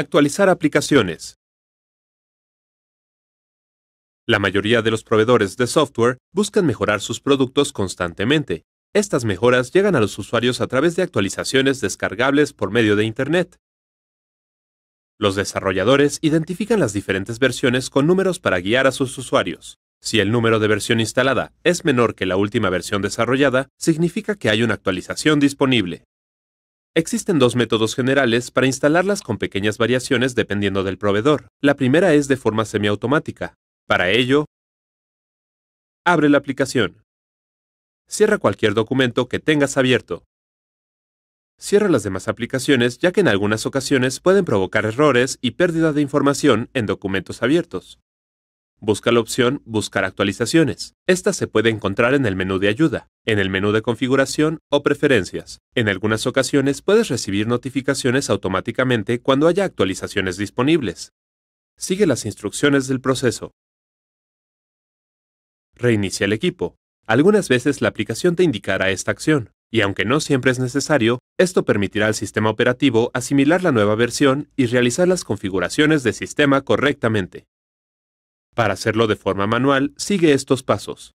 Actualizar aplicaciones. La mayoría de los proveedores de software buscan mejorar sus productos constantemente. Estas mejoras llegan a los usuarios a través de actualizaciones descargables por medio de Internet. Los desarrolladores identifican las diferentes versiones con números para guiar a sus usuarios. Si el número de versión instalada es menor que la última versión desarrollada, significa que hay una actualización disponible. Existen dos métodos generales para instalarlas con pequeñas variaciones dependiendo del proveedor. La primera es de forma semiautomática. Para ello, abre la aplicación. Cierra cualquier documento que tengas abierto. Cierra las demás aplicaciones ya que en algunas ocasiones pueden provocar errores y pérdida de información en documentos abiertos. Busca la opción Buscar actualizaciones. Esta se puede encontrar en el menú de ayuda, en el menú de configuración o preferencias. En algunas ocasiones puedes recibir notificaciones automáticamente cuando haya actualizaciones disponibles. Sigue las instrucciones del proceso. Reinicia el equipo. Algunas veces la aplicación te indicará esta acción, y aunque no siempre es necesario, esto permitirá al sistema operativo asimilar la nueva versión y realizar las configuraciones de sistema correctamente. Para hacerlo de forma manual, sigue estos pasos.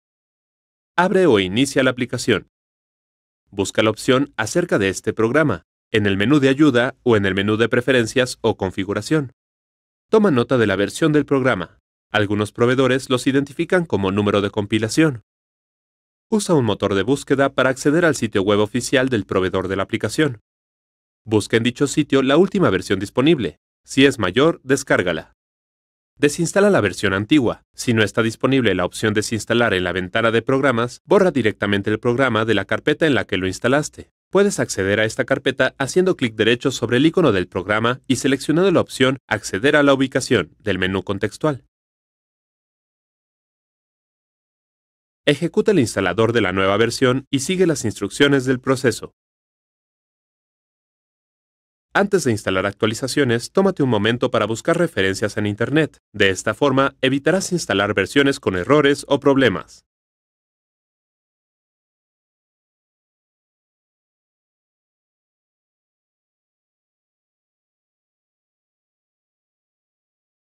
Abre o inicia la aplicación. Busca la opción acerca de este programa, en el menú de ayuda o en el menú de preferencias o configuración. Toma nota de la versión del programa. Algunos proveedores los identifican como número de compilación. Usa un motor de búsqueda para acceder al sitio web oficial del proveedor de la aplicación. Busca en dicho sitio la última versión disponible. Si es mayor, descárgala. Desinstala la versión antigua. Si no está disponible la opción Desinstalar en la ventana de programas, borra directamente el programa de la carpeta en la que lo instalaste. Puedes acceder a esta carpeta haciendo clic derecho sobre el icono del programa y seleccionando la opción Acceder a la ubicación del menú contextual. Ejecuta el instalador de la nueva versión y sigue las instrucciones del proceso. Antes de instalar actualizaciones, tómate un momento para buscar referencias en Internet. De esta forma, evitarás instalar versiones con errores o problemas.